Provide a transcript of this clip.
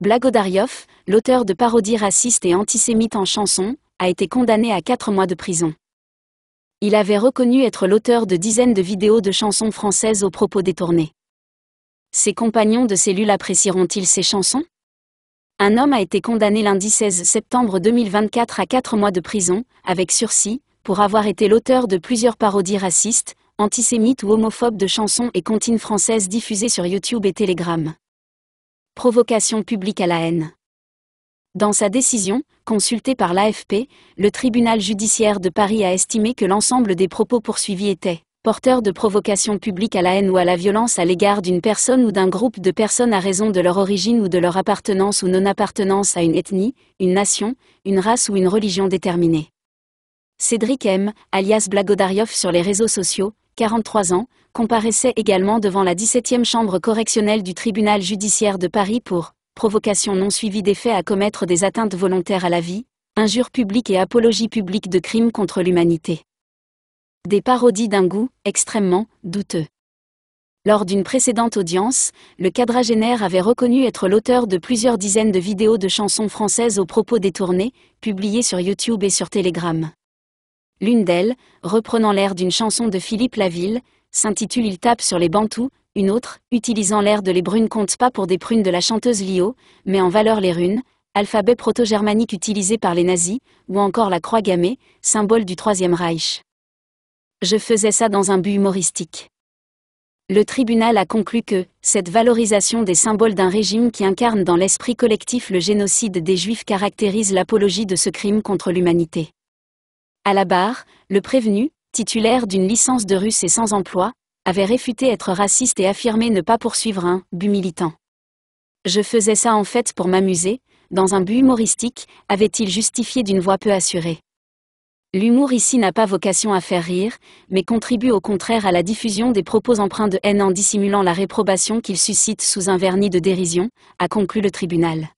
Darioff, l'auteur de parodies racistes et antisémites en chansons, a été condamné à 4 mois de prison. Il avait reconnu être l'auteur de dizaines de vidéos de chansons françaises aux propos détournés. Ses compagnons de cellule apprécieront-ils ces chansons Un homme a été condamné lundi 16 septembre 2024 à 4 mois de prison, avec sursis, pour avoir été l'auteur de plusieurs parodies racistes, antisémites ou homophobes de chansons et comptines françaises diffusées sur YouTube et Telegram provocation publique à la haine. Dans sa décision, consultée par l'AFP, le tribunal judiciaire de Paris a estimé que l'ensemble des propos poursuivis étaient porteurs de provocation publique à la haine ou à la violence à l'égard d'une personne ou d'un groupe de personnes à raison de leur origine ou de leur appartenance ou non-appartenance à une ethnie, une nation, une race ou une religion déterminée. Cédric M., alias Blagodariov sur les réseaux sociaux, 43 ans, comparaissait également devant la 17e chambre correctionnelle du tribunal judiciaire de Paris pour provocation non suivie des faits à commettre des atteintes volontaires à la vie, injures publiques et apologie publique de crimes contre l'humanité. Des parodies d'un goût extrêmement douteux. Lors d'une précédente audience, le quadragénaire avait reconnu être l'auteur de plusieurs dizaines de vidéos de chansons françaises aux propos détournés, publiées sur YouTube et sur Telegram. L'une d'elles, reprenant l'air d'une chanson de Philippe Laville, s'intitule Il tape sur les bantous, une autre, utilisant l'air de Les brunes compte pas pour des prunes de la chanteuse Lio, mais en valeur les runes, alphabet proto-germanique utilisé par les nazis, ou encore la croix gammée, symbole du Troisième Reich. Je faisais ça dans un but humoristique. Le tribunal a conclu que cette valorisation des symboles d'un régime qui incarne dans l'esprit collectif le génocide des Juifs caractérise l'apologie de ce crime contre l'humanité. À la barre, le prévenu, titulaire d'une licence de russe et sans emploi, avait réfuté être raciste et affirmé ne pas poursuivre un but militant. Je faisais ça en fait pour m'amuser, dans un but humoristique, avait-il justifié d'une voix peu assurée. L'humour ici n'a pas vocation à faire rire, mais contribue au contraire à la diffusion des propos empreints de haine en dissimulant la réprobation qu'il suscite sous un vernis de dérision, a conclu le tribunal.